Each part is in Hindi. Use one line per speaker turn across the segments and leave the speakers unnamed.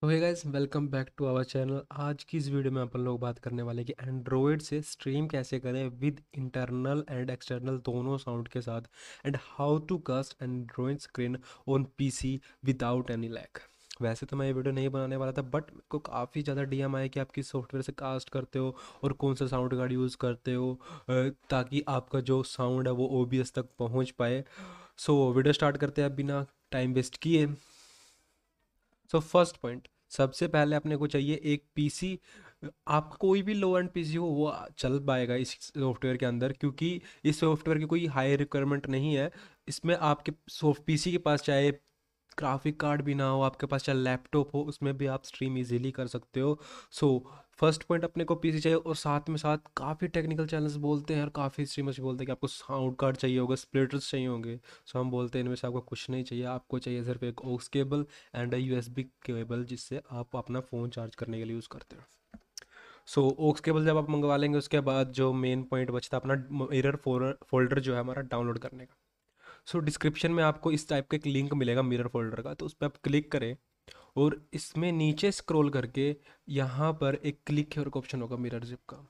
तो है guys welcome back to our channel आज की इस वीडियो में अपन लोग बात करने वाले कि एंड्रॉयड से स्ट्रीम कैसे करें विद इंटरनल एंड एक्सटर्नल दोनों साउंड के साथ and how to cast android screen on PC without any lag वैसे तो मैं ये वीडियो नहीं बनाने वाला था बट मेरे को काफ़ी ज़्यादा डीएम आया कि आप किस सॉफ्टवेयर से कास्ट करते हो और कौन सा साउंड कार्ड यूज़ करते हो ताकि आपका जो साउंड है वो ओ तक पहुँच पाए सो so, वीडियो स्टार्ट करते हैं बिना टाइम वेस्ट किए सो फर्स्ट पॉइंट सबसे पहले अपने को चाहिए एक पीसी आप कोई भी लो एंड पीसी हो वो चल पाएगा इस सॉफ्टवेयर के अंदर क्योंकि इस सॉफ्टवेयर की कोई हाई रिक्वायरमेंट नहीं है इसमें आपके सॉफ्ट पीसी के पास चाहे ग्राफिक कार्ड भी ना हो आपके पास चाहे लैपटॉप हो उसमें भी आप स्ट्रीम इजीली कर सकते हो सो so, फर्स्ट पॉइंट अपने को पीसी चाहिए और साथ में साथ काफ़ी टेक्निकल चैनल्स बोलते हैं और काफ़ी स्ट्रीमर्स बोलते हैं कि आपको साउंड कार्ड चाहिए होगा स्प्लिटर्स चाहिए होंगे सो हम बोलते हैं इनमें से आपको कुछ नहीं चाहिए आपको चाहिए सिर्फ एक aux cable and a USB cable जिससे आप अपना फ़ोन चार्ज करने के लिए यूज़ करते हो सो ओक्स केबल जब आप मंगवा लेंगे उसके बाद जो मेन पॉइंट बचता है अपना मिररर फोल्डर जो है हमारा डाउनलोड करने का सो so, डिस्क्रिप्शन में आपको इस टाइप का एक लिंक मिलेगा मिरर फोल्डर का तो उस पर आप क्लिक करें और इसमें नीचे स्क्रॉल करके यहाँ पर एक क्लिक हेयर का ऑप्शन होगा मिरर जिप का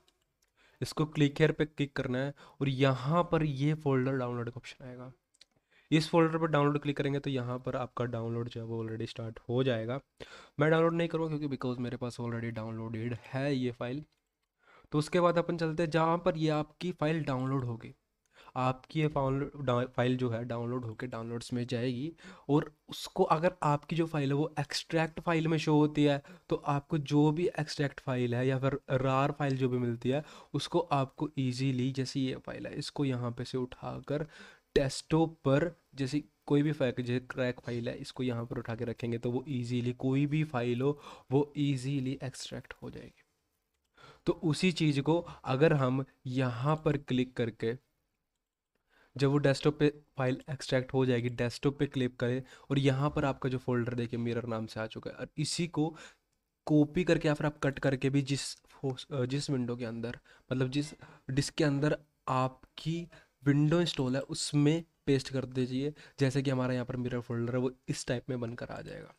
इसको क्लिक हेयर पे क्लिक करना है और यहाँ पर ये फोल्डर डाउनलोड का ऑप्शन आएगा इस फोल्डर पर डाउनलोड क्लिक करेंगे तो यहाँ पर आपका डाउनलोड जो है वो ऑलरेडी स्टार्ट हो जाएगा मैं डाउनलोड नहीं करूँगा क्योंकि बिकॉज मेरे पास ऑलरेडी डाउनलोडेड है ये फाइल तो उसके बाद अपन चलते हैं जहाँ पर ये आपकी फ़ाइल डाउनलोड होगी आपकी ये फाइल जो है डाउनलोड होकर डाउनलोड्स में जाएगी और उसको अगर आपकी जो फाइल है वो एक्सट्रैक्ट फाइल में शो होती है तो आपको जो भी एक्सट्रैक्ट फाइल है या फिर रार फाइल जो भी मिलती है उसको आपको ईजीली जैसे ये फाइल है इसको यहाँ पे से उठाकर डेस्कटॉप पर जैसे कोई भी फाइल जैसे क्रैक फाइल है इसको यहाँ पर उठा के रखेंगे तो वो ईजीली कोई भी फाइल हो वो ईजीली एक्सट्रैक्ट हो जाएगी तो उसी चीज़ को अगर हम यहाँ पर क्लिक करके जब वो डेस्कटॉप पे फाइल एक्सट्रैक्ट हो जाएगी डेस्कटॉप पे क्लिक करें और यहाँ पर आपका जो फोल्डर देखिए मिरर नाम से आ चुका है और इसी को कॉपी करके या फिर आप कट करके भी जिस जिस विंडो के अंदर मतलब जिस डिस्क के अंदर आपकी विंडो इंस्टॉल है उसमें पेस्ट कर दीजिए जैसे कि हमारा यहाँ पर मिरर फोल्डर है वो इस टाइप में बनकर आ जाएगा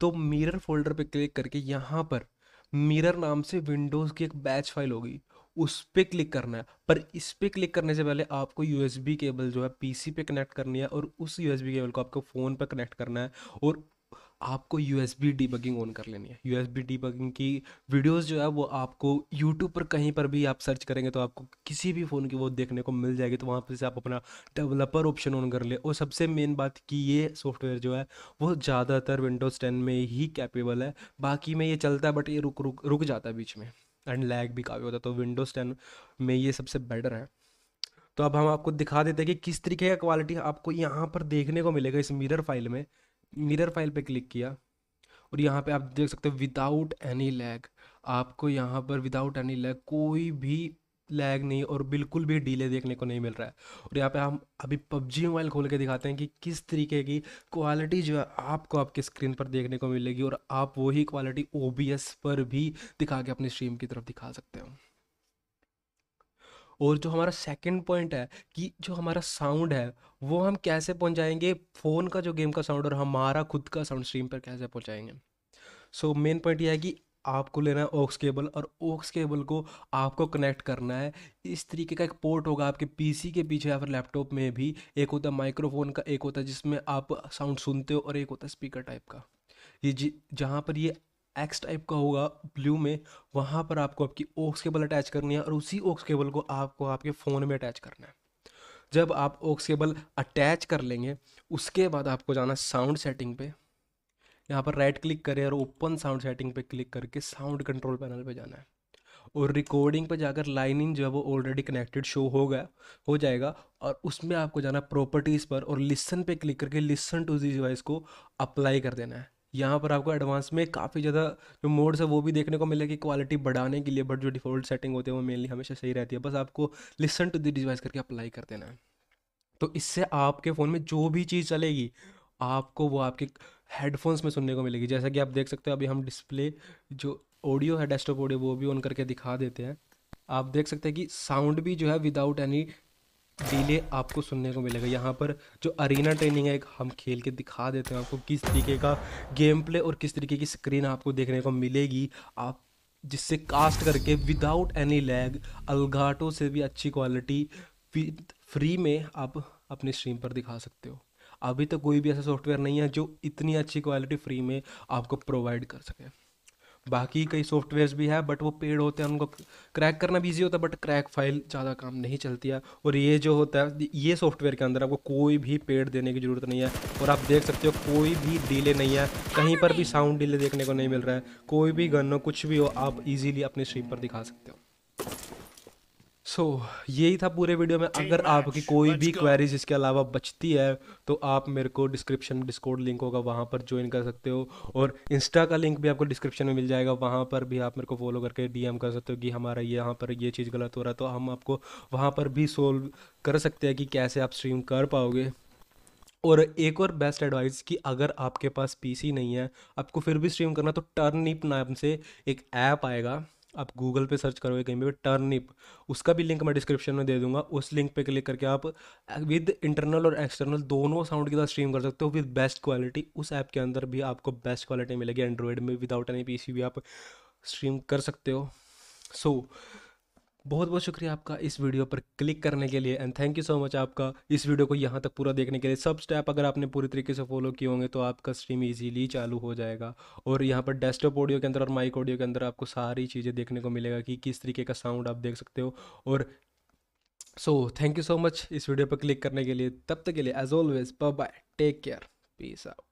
तो मिरर फोल्डर पे क्लिक करके यहाँ पर मिरर नाम से विंडोज़ की एक बैच फाइल होगी उस पर क्लिक करना है पर इस पर क्लिक करने से पहले आपको यू केबल जो है पी पे कनेक्ट करनी है और उस यू केबल को आपको फ़ोन पर कनेक्ट करना है और आपको U S B debugging on कर लेनी है यू एस बी डीबगिंग की वीडियोस जो है वो आपको यूट्यूब पर कहीं पर भी आप सर्च करेंगे तो आपको किसी भी फ़ोन की वो देखने को मिल जाएगी तो वहाँ पर से आप अपना डेवलपर ऑप्शन ऑन कर ले और सबसे मेन बात कि ये सॉफ्टवेयर जो है वो ज़्यादातर विंडोज़ टेन में ही कैपेबल है बाकी में ये चलता है बट ये रुक रुक रुक जाता है बीच में एंड लैग भी काफ़ी होता है तो विंडोज़ टेन में ये सबसे बेटर है तो अब हम आपको दिखा देते हैं कि किस तरीके का क्वालिटी आपको यहाँ पर देखने को मिलेगा इस मिरर फाइल में मिरर फाइल पे क्लिक किया और यहाँ पे आप देख सकते हो विदाउट एनी लैग आपको यहाँ पर विदाउट एनी लैग कोई भी लैग नहीं और बिल्कुल भी डीले देखने को नहीं मिल रहा है और यहाँ पे हम अभी पबजी मोबाइल खोल के दिखाते हैं कि किस तरीके की क्वालिटी जो है आपको आपके स्क्रीन पर देखने को मिलेगी और आप वही क्वालिटी ओ पर भी दिखा के अपनी स्ट्रीम की तरफ दिखा सकते हो और जो हमारा सेकंड पॉइंट है कि जो हमारा साउंड है वो हम कैसे पहुंचाएंगे फ़ोन का जो गेम का साउंड और हमारा खुद का साउंड स्ट्रीम पर कैसे पहुंचाएंगे सो मेन पॉइंट यह है कि आपको लेना है ऑक्स केबल और ऑक्स केबल को आपको कनेक्ट करना है इस तरीके का एक पोर्ट होगा आपके पीसी के पीछे या फिर लैपटॉप में भी एक होता है माइक्रोफोन का एक होता है जिसमें आप साउंड सुनते हो और एक होता है स्पीकर टाइप का ये जी जहाँ पर ये एक्स टाइप का होगा ब्लू में वहाँ पर आपको आपकी ऑक्स केबल अटैच करनी है और उसी ऑक्स केबल को आपको आपके फ़ोन में अटैच करना है जब आप ऑक्स केबल अटैच कर लेंगे उसके बाद आपको जाना साउंड सेटिंग पे यहाँ पर राइट क्लिक करें और ओपन साउंड सेटिंग पे क्लिक करके साउंड कंट्रोल पैनल पे जाना है और रिकॉर्डिंग पे जाकर लाइनिंग जो है वो ऑलरेडी कनेक्टेड शो हो गया हो जाएगा और उसमें आपको जाना प्रॉपर्टीज़ पर और लिसन पे क्लिक करके लिसन टू दिस डिवाइस को अप्लाई कर देना है यहाँ पर आपको एडवांस में काफ़ी ज़्यादा जो मोड्स है वो भी देखने को मिलेगी क्वालिटी बढ़ाने के लिए बट जो डिफ़ॉल्ट सेटिंग होती है वो मेनली हमेशा सही रहती है बस आपको लिसन टू दिस डिवाइस करके अप्लाई कर देना है तो इससे आपके फ़ोन में जो भी चीज़ चलेगी आपको वो आपके हेडफोन्स में सुनने को मिलेगी जैसा कि आप देख सकते हो अभी हम डिस्प्ले जो ऑडियो है डेस्कटॉप ऑडियो वो भी ऑन करके दिखा देते हैं आप देख सकते हैं कि साउंड भी जो है विदाउट एनी डिले आपको सुनने को मिलेगा यहाँ पर जो अरीना ट्रेनिंग है हम खेल के दिखा देते हैं आपको किस तरीके का गेम प्ले और किस तरीके की स्क्रीन आपको देखने को मिलेगी आप जिससे कास्ट करके विदाउट एनी लैग अलगाटो से भी अच्छी क्वालिटी फ्री में आप अपने स्ट्रीम पर दिखा सकते हो अभी तक तो कोई भी ऐसा सॉफ्टवेयर नहीं है जो इतनी अच्छी क्वालिटी फ्री में आपको प्रोवाइड कर सके बाकी कई सॉफ्टवेयर्स भी है बट वो पेड होते हैं उनको क्रैक करना भी ईजी होता है बट क्रैक फाइल ज़्यादा काम नहीं चलती है और ये जो होता है ये सॉफ्टवेयर के अंदर आपको कोई भी पेड देने की ज़रूरत नहीं है और आप देख सकते हो कोई भी डिले नहीं है कहीं पर भी साउंड डिले देखने को नहीं मिल रहा है कोई भी गन हो कुछ भी हो आप ईजिली अपने स्ट्रीम पर दिखा सकते हो सो so, यही था पूरे वीडियो में अगर आपकी कोई भी क्वेरीज इसके अलावा बचती है तो आप मेरे को डिस्क्रिप्शन डिस्कोड लिंक होगा वहाँ पर ज्वाइन कर सकते हो और इंस्टा का लिंक भी आपको डिस्क्रिप्शन में मिल जाएगा वहाँ पर भी आप मेरे को फॉलो करके डीएम कर सकते हो कि हमारा यहाँ पर ये चीज़ गलत हो रहा है तो हम आपको वहाँ पर भी सोल्व कर सकते हैं कि कैसे आप स्ट्रीम कर पाओगे और एक और बेस्ट एडवाइस कि अगर आपके पास पीसी नहीं है आपको फिर भी स्ट्रीम करना तो टर्न इप नाम से एक ऐप आएगा आप गूगल पे सर्च करोगे कहीं पे टर्निप उसका भी लिंक मैं डिस्क्रिप्शन में दे दूंगा उस लिंक पे क्लिक करके आप विद इंटरनल और एक्सटर्नल दोनों साउंड के साथ स्ट्रीम कर सकते हो विद बेस्ट क्वालिटी उस ऐप के अंदर भी आपको बेस्ट क्वालिटी मिलेगी एंड्रॉयड में विदाउट एनी पी भी आप स्ट्रीम कर सकते हो सो so, बहुत बहुत शुक्रिया आपका इस वीडियो पर क्लिक करने के लिए and thank you so much आपका इस वीडियो को यहाँ तक पूरा देखने के लिए सब स्टेप अगर आपने पूरी तरीके से फॉलो किए होंगे तो आपका स्ट्रीम इजीली चालू हो जाएगा और यहाँ पर डेस्कटॉप ऑडियो के अंदर और माइक ऑडियो के अंदर आपको सारी चीज़ें देखने को मिलेगा कि किस तरीके का साउंड आप देख सकते हो और so thank you so much इस वीडियो पर क्लिक करने के लिए तब तक के लिए as always bye take care peace out